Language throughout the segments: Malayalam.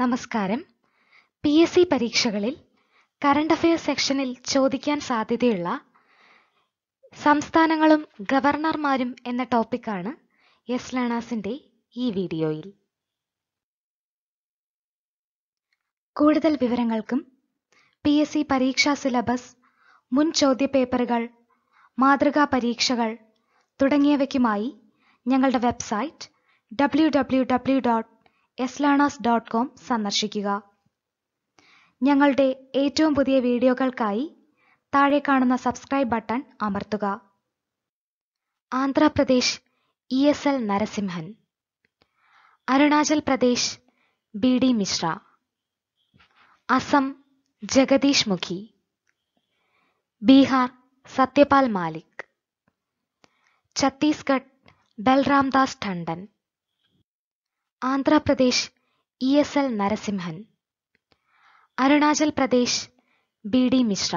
നമസ്കാരം പി എസ് സി പരീക്ഷകളിൽ കറണ്ട് അഫയേഴ്സ് സെക്ഷനിൽ ചോദിക്കാൻ സാധ്യതയുള്ള സംസ്ഥാനങ്ങളും ഗവർണർമാരും എന്ന ടോപ്പിക്കാണ് എസ് ലേണേഴ്സിൻ്റെ ഈ വീഡിയോയിൽ കൂടുതൽ വിവരങ്ങൾക്കും പി എസ് സി പരീക്ഷാ സിലബസ് മുൻ ചോദ്യപേപ്പറുകൾ മാതൃകാ പരീക്ഷകൾ തുടങ്ങിയവയ്ക്കുമായി ഞങ്ങളുടെ website W W W dot എസ്ലാണേഴ്സ് ഡോട്ട് കോം സന്ദർശിക്കുക ഞങ്ങളുടെ ഏറ്റവും പുതിയ വീഡിയോകൾക്കായി താഴെ കാണുന്ന സബ്സ്ക്രൈബ് ബട്ടൺ അമർത്തുക Andhra Pradesh E S L Narasimhan Arunachal Pradesh B D Mishra Assam Jagdish Mukhi Bihar Satyapal Malik Chhattisgarh Balramdas Tandon Andhra Pradesh E S L Narasimhan Arunachal Pradesh B D Mishra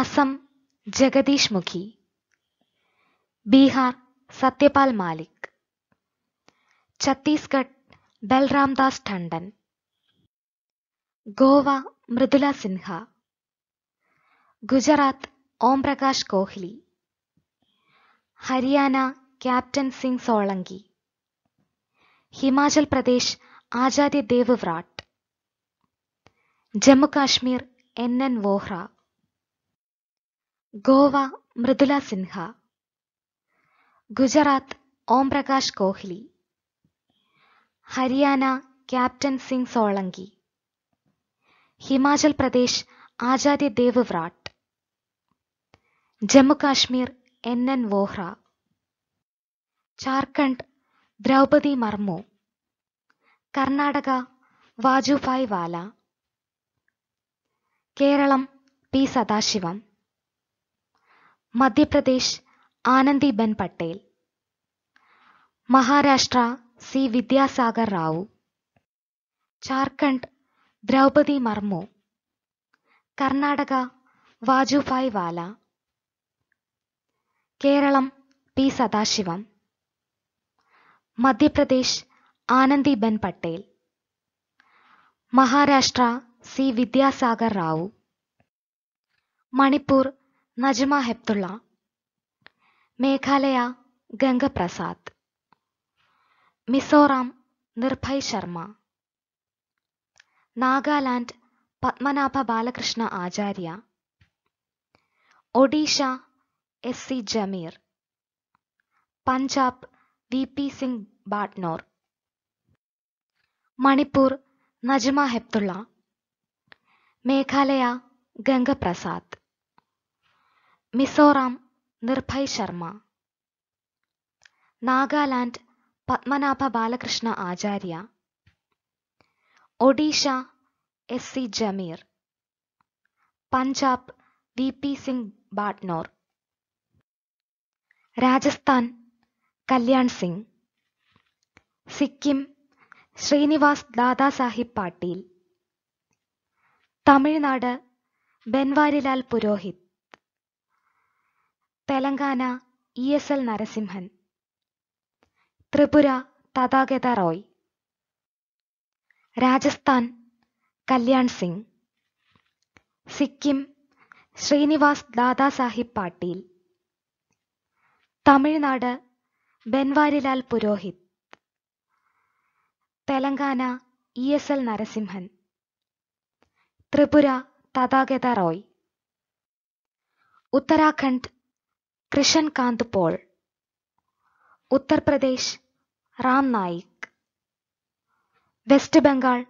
Assam Jagdish Mukhi Bihar Satyapal Malik Chhattisgarh Balram Das Tandon Goa Mridula Sinha Gujarat ഓം പ്രകാശ് കോഹ്ലി ഹരിയാന ക്യാപ്റ്റൻ സിംഗ് സോളങ്കി ഹിമാചൽ പ്രദേശ് ആചാര്യ ദേവ് വ്രാട്ട് ജമ്മു കാശ്മീർ എൻ എൻ വോഹ്ര ഗോവ മൃദുല സിൻഹ ഗുജറാത്ത് ഓം പ്രകാശ് കോഹ്ലി ഹരിയാന ക്യാപ്റ്റൻ സിംഗ് സോളങ്കി ഹിമാചൽ പ്രദേശ് ആചാര്യ Dev വ്രാട്ട് Jammu Kashmir N N Vohra Jharkhand Draupadi Murmu Karnataka Vajubhai Vala Keralam P Sathasivam Madhya Pradesh Anandiben Patel Maharashtra C Vidyasagar Rao Jharkhand Draupadi Murmu Karnataka Vajubhai Vala Keralam P Sathasivam Madhya Pradesh Anandiben Patel Maharashtra C Vidyasagar Rao Manipur Najma Heptulla Meghalaya Gangaprasad Mizoram Nirbhay Sharma Nagaland Padmanabha Balakrishna Acharya Odisha S C Jamir Punjab V P Singh Badnore Manipur Najma Heptulla Meghalaya Gangaprasad Mizoram Nirbhay Sharma Nagaland Padmanabha Balakrishna Acharya Odisha S C Jamir Punjab V P Singh Badnore Rajasthan Kalyan Singh Sikkim Shrinivas Dadasaheb Patil Tamil Nadu Banwarilal Purohit Telangana E S L Narasimhan Tripura Tathagata Roy Rajasthan Kalyan Singh Sikkim Shrinivas Dadasaheb Patil Tamil Nadu Banwarilal Purohit Telangana E S L Narasimhan Tripura Tathagata Roy Uttarakhand Krishan Kant Paul Uttar Pradesh Ram Naik West Bengal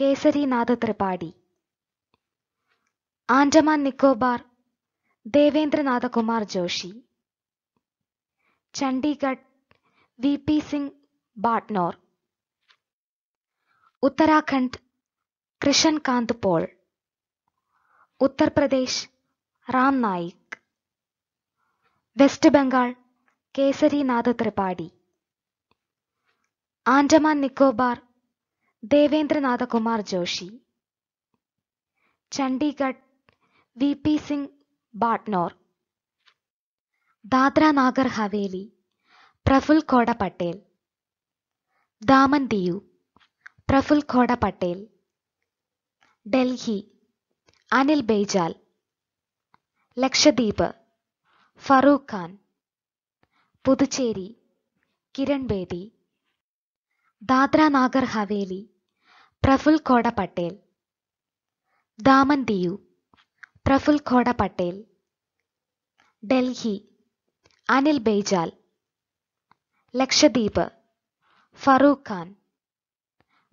Kesarinath Tripathi Andaman Nicobar Devendranath Kumar Joshi Chandigarh V P Singh Badnore Uttarakhand Krishan Kant Paul Uttar Pradesh Ram Naik West Bengal Kesarinath Tripathi Andaman Nicobar Devendranath Kumar Joshi Chandigarh V P Singh Badnore Dadra Nagar Haveli Praful Khoda Patel Daman Diu Praful Khoda Patel Delhi Anil Baijal Lakshadweep Farooq Khan Puducherry Kiran Bedi Dadra Nagar Haveli Praful Khoda Patel Daman Diu Praful Khoda Patel Delhi Anil Baijal Lakshadweep Farooq Khan